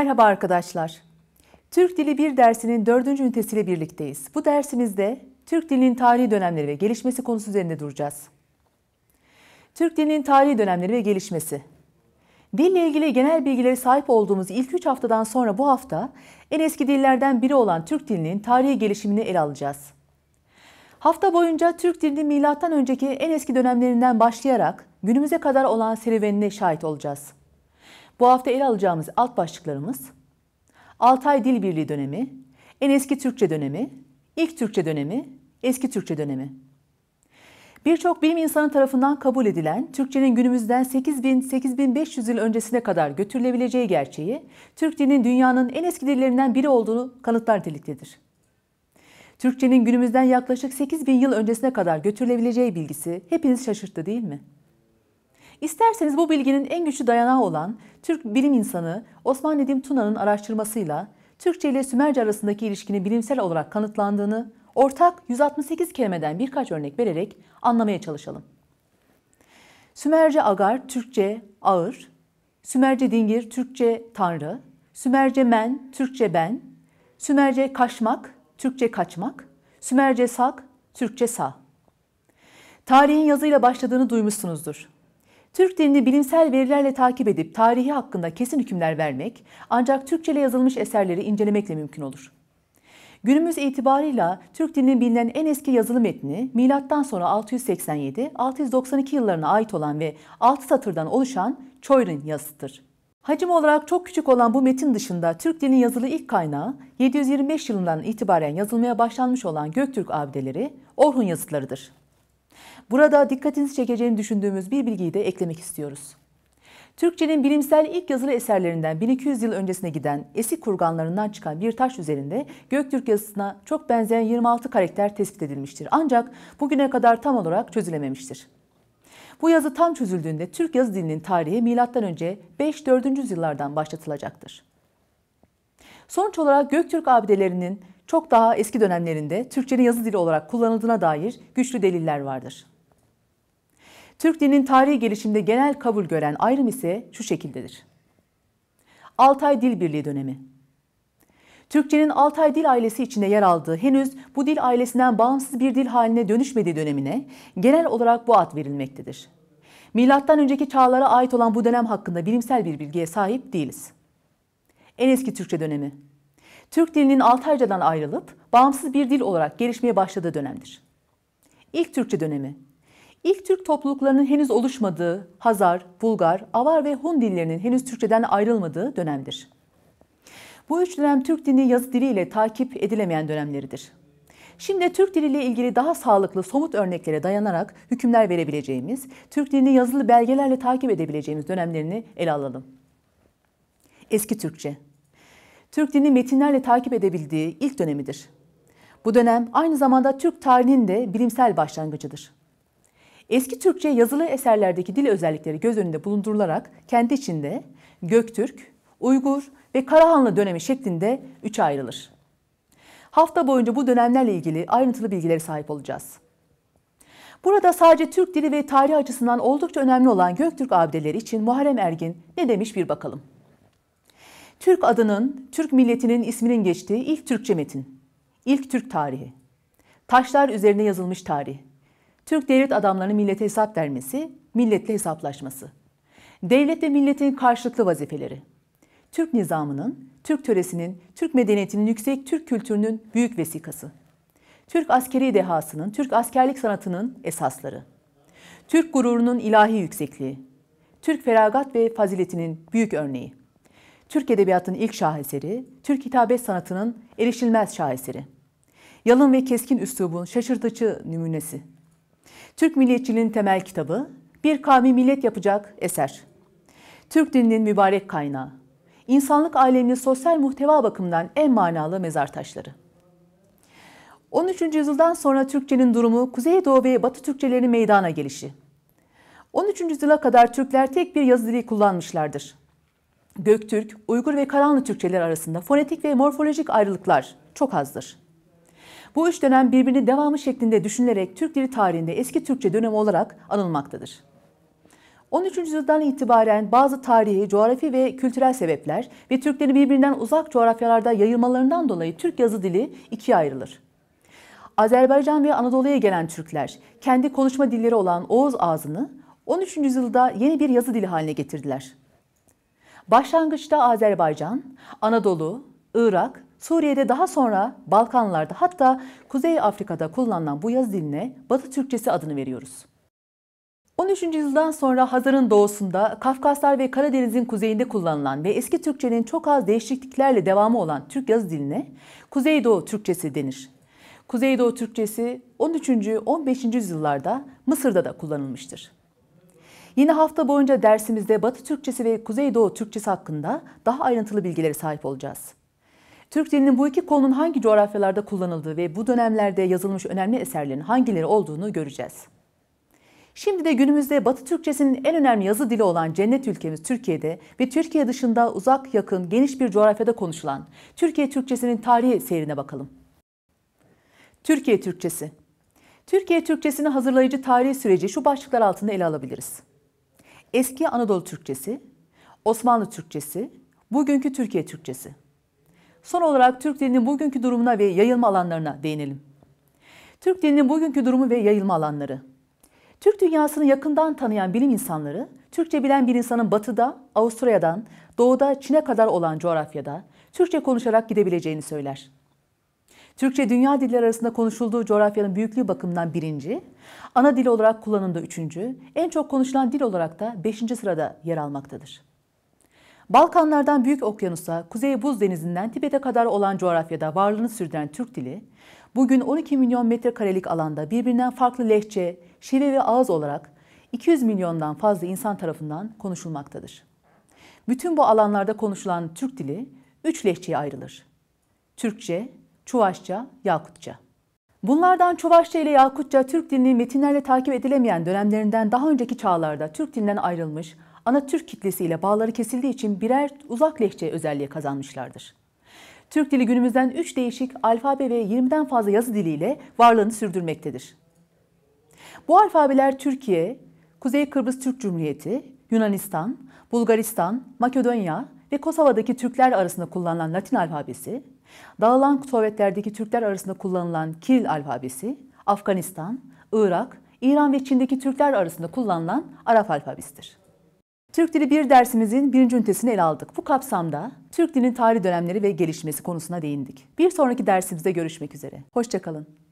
Merhaba arkadaşlar. Türk Dili 1 dersinin 4. ünitesiyle birlikteyiz. Bu dersimizde Türk dilinin tarihi dönemleri ve gelişmesi konusu üzerinde duracağız. Türk dilinin tarihi dönemleri ve gelişmesi. Dille ilgili genel bilgileri sahip olduğumuz ilk 3 haftadan sonra bu hafta en eski dillerden biri olan Türk dilinin tarihi gelişimini ele alacağız. Hafta boyunca Türk dilinin milattan önceki en eski dönemlerinden başlayarak günümüze kadar olan serüvenine şahit olacağız. Bu hafta ele alacağımız alt başlıklarımız Altay Dil Birliği dönemi, en eski Türkçe dönemi, ilk Türkçe dönemi, eski Türkçe dönemi. Birçok bilim insanı tarafından kabul edilen Türkçenin günümüzden 8000-8500 yıl öncesine kadar götürülebileceği gerçeği, Türk dilinin dünyanın en eski dillerinden biri olduğunu kanıtlar deliktedir. Türkçenin günümüzden yaklaşık 8000 yıl öncesine kadar götürülebileceği bilgisi hepiniz şaşırttı değil mi? İsterseniz bu bilginin en güçlü dayanağı olan Türk bilim insanı Osman Nedim Tuna'nın araştırmasıyla Türkçe ile Sümerce arasındaki ilişkinin bilimsel olarak kanıtlandığını ortak 168 kelimeden birkaç örnek vererek anlamaya çalışalım. Sümerce agar, Türkçe ağır, Sümerce dingir, Türkçe tanrı, Sümerce men, Türkçe ben, Sümerce kaşmak, Türkçe kaçmak, Sümerce sak, Türkçe sağ. Tarihin yazıyla başladığını duymuşsunuzdur. Türk dilini bilimsel verilerle takip edip tarihi hakkında kesin hükümler vermek ancak Türkçe ile yazılmış eserleri incelemekle mümkün olur. Günümüz itibarıyla Türk dilinin bilinen en eski yazılı metni milattan sonra 687-692 yıllarına ait olan ve 6 satırdan oluşan Çoyrin yazısıdır. Hacim olarak çok küçük olan bu metin dışında Türk dilinin yazılı ilk kaynağı 725 yılından itibaren yazılmaya başlanmış olan Göktürk abideleri Orhun yazıtlarıdır. Burada dikkatinizi çekeceğini düşündüğümüz bir bilgiyi de eklemek istiyoruz. Türkçenin bilimsel ilk yazılı eserlerinden 1200 yıl öncesine giden eski kurganlarından çıkan bir taş üzerinde Göktürk yazısına çok benzeyen 26 karakter tespit edilmiştir. Ancak bugüne kadar tam olarak çözülememiştir. Bu yazı tam çözüldüğünde Türk yazı dilinin tarihi milattan önce 5-4. yüzyıllardan başlatılacaktır. Sonuç olarak Göktürk abidelerinin çok daha eski dönemlerinde Türkçenin yazı dili olarak kullanıldığına dair güçlü deliller vardır. Türk dilinin tarihi gelişimde genel kabul gören ayrım ise şu şekildedir. Altay Dil Birliği dönemi Türkçenin Altay dil ailesi içinde yer aldığı, henüz bu dil ailesinden bağımsız bir dil haline dönüşmediği dönemine genel olarak bu ad verilmektedir. Milattan önceki çağlara ait olan bu dönem hakkında bilimsel bir bilgiye sahip değiliz. En eski Türkçe dönemi Türk dilinin Altaycadan ayrılıp bağımsız bir dil olarak gelişmeye başladığı dönemdir. İlk Türkçe dönemi. İlk Türk topluluklarının henüz oluşmadığı Hazar, Bulgar, Avar ve Hun dillerinin henüz Türkçeden ayrılmadığı dönemdir. Bu üç dönem Türk dini yazı diliyle takip edilemeyen dönemleridir. Şimdi Türk diliyle ilgili daha sağlıklı somut örneklere dayanarak hükümler verebileceğimiz, Türk dilini yazılı belgelerle takip edebileceğimiz dönemlerini ele alalım. Eski Türkçe Türk dilini metinlerle takip edebildiği ilk dönemidir. Bu dönem aynı zamanda Türk tarihinin de bilimsel başlangıcıdır. Eski Türkçe yazılı eserlerdeki dil özellikleri göz önünde bulundurularak kendi içinde Göktürk, Uygur ve Karahanlı dönemi şeklinde üçe ayrılır. Hafta boyunca bu dönemlerle ilgili ayrıntılı bilgilere sahip olacağız. Burada sadece Türk dili ve tarihi açısından oldukça önemli olan Göktürk abideleri için Muharrem Ergin ne demiş bir bakalım. Türk adının, Türk milletinin isminin geçtiği ilk Türkçe metin. İlk Türk tarihi. Taşlar üzerine yazılmış tarih. Türk devlet adamlarının millete hesap vermesi, milletle hesaplaşması. Devlet ve milletin karşılıklı vazifeleri. Türk nizamının, Türk töresinin, Türk medeniyetinin yüksek Türk kültürünün büyük vesikası. Türk askeri dehasının, Türk askerlik sanatının esasları. Türk gururunun ilahi yüksekliği. Türk feragat ve faziletinin büyük örneği. Türk Edebiyatı'nın ilk şaheseri, Türk hitabet sanatının erişilmez şaheseri. Yalın ve keskin üslubun şaşırtıcı nümunesi. Türk milliyetçiliğinin temel kitabı, bir kavmi millet yapacak eser. Türk dilinin mübarek kaynağı. İnsanlık aleminin sosyal muhteva bakımından en manalı mezar taşları. 13. yüzyıldan sonra Türkçenin durumu Kuzeydoğu ve Batı Türkçelerinin meydana gelişi. 13. yüzyıla kadar Türkler tek bir yazı dili kullanmışlardır. Göktürk, Uygur ve Karanlı Türkçeler arasında fonetik ve morfolojik ayrılıklar çok azdır. Bu üç dönem birbirini devamı şeklinde düşünülerek Türk dili tarihinde eski Türkçe dönemi olarak anılmaktadır. 13. yüzyıldan itibaren bazı tarihi, coğrafi ve kültürel sebepler ve Türklerin birbirinden uzak coğrafyalarda yayılmalarından dolayı Türk yazı dili ikiye ayrılır. Azerbaycan ve Anadolu'ya gelen Türkler kendi konuşma dilleri olan Oğuz ağzını 13. yüzyılda yeni bir yazı dili haline getirdiler. Başlangıçta Azerbaycan, Anadolu, Irak, Suriye'de daha sonra Balkanlarda hatta Kuzey Afrika'da kullanılan bu yazı diline Batı Türkçesi adını veriyoruz. 13. yüzyıldan sonra Hazar'ın doğusunda, Kafkaslar ve Karadeniz'in kuzeyinde kullanılan ve eski Türkçenin çok az değişikliklerle devamı olan Türk yazı diline Kuzeydoğu Türkçesi denir. Kuzeydoğu Türkçesi 13. 15. yüzyıllarda Mısır'da da kullanılmıştır. Yine hafta boyunca dersimizde Batı Türkçesi ve Kuzeydoğu Türkçesi hakkında daha ayrıntılı bilgilere sahip olacağız. Türk dilinin bu iki konunun hangi coğrafyalarda kullanıldığı ve bu dönemlerde yazılmış önemli eserlerin hangileri olduğunu göreceğiz. Şimdi de günümüzde Batı Türkçesinin en önemli yazı dili olan cennet ülkemiz Türkiye'de ve Türkiye dışında uzak yakın geniş bir coğrafyada konuşulan Türkiye Türkçesinin tarihi seyrine bakalım. Türkiye Türkçesi Türkiye Türkçesini hazırlayıcı tarihi süreci şu başlıklar altında ele alabiliriz eski Anadolu Türkçesi, Osmanlı Türkçesi, bugünkü Türkiye Türkçesi. Son olarak Türk dilinin bugünkü durumuna ve yayılma alanlarına değinelim. Türk dilinin bugünkü durumu ve yayılma alanları. Türk dünyasını yakından tanıyan bilim insanları, Türkçe bilen bir insanın batıda, Avusturya'dan, doğuda Çin'e kadar olan coğrafyada Türkçe konuşarak gidebileceğini söyler. Türkçe dünya dilleri arasında konuşulduğu coğrafyanın büyüklüğü bakımından birinci, ana dil olarak kullanıldığı üçüncü, en çok konuşulan dil olarak da beşinci sırada yer almaktadır. Balkanlardan Büyük Okyanus'a, Kuzey Buz Denizi'nden Tibet'e kadar olan coğrafyada varlığını sürdüren Türk dili, bugün 12 milyon metrekarelik alanda birbirinden farklı lehçe, şive ve ağız olarak 200 milyondan fazla insan tarafından konuşulmaktadır. Bütün bu alanlarda konuşulan Türk dili üç lehçeye ayrılır. Türkçe, Çuvaşça, Yakutça. Bunlardan Çuvaşça ile Yakutça Türk dilini metinlerle takip edilemeyen dönemlerinden daha önceki çağlarda Türk dilinden ayrılmış, ana Türk kitlesiyle bağları kesildiği için birer uzak lehçe özelliği kazanmışlardır. Türk dili günümüzden 3 değişik alfabe ve 20'den fazla yazı diliyle varlığını sürdürmektedir. Bu alfabeler Türkiye, Kuzey Kıbrıs Türk Cumhuriyeti, Yunanistan, Bulgaristan, Makedonya ve Kosova'daki Türkler arasında kullanılan Latin alfabesi, Dağılan kuvvetlerdeki Türkler arasında kullanılan Kiril alfabesi, Afganistan, Irak, İran ve Çin'deki Türkler arasında kullanılan Arap alfabesidir. Türk Dili 1 dersimizin birinci ünitesini ele aldık. Bu kapsamda Türk dilinin tarih dönemleri ve gelişmesi konusuna değindik. Bir sonraki dersimizde görüşmek üzere. Hoşçakalın.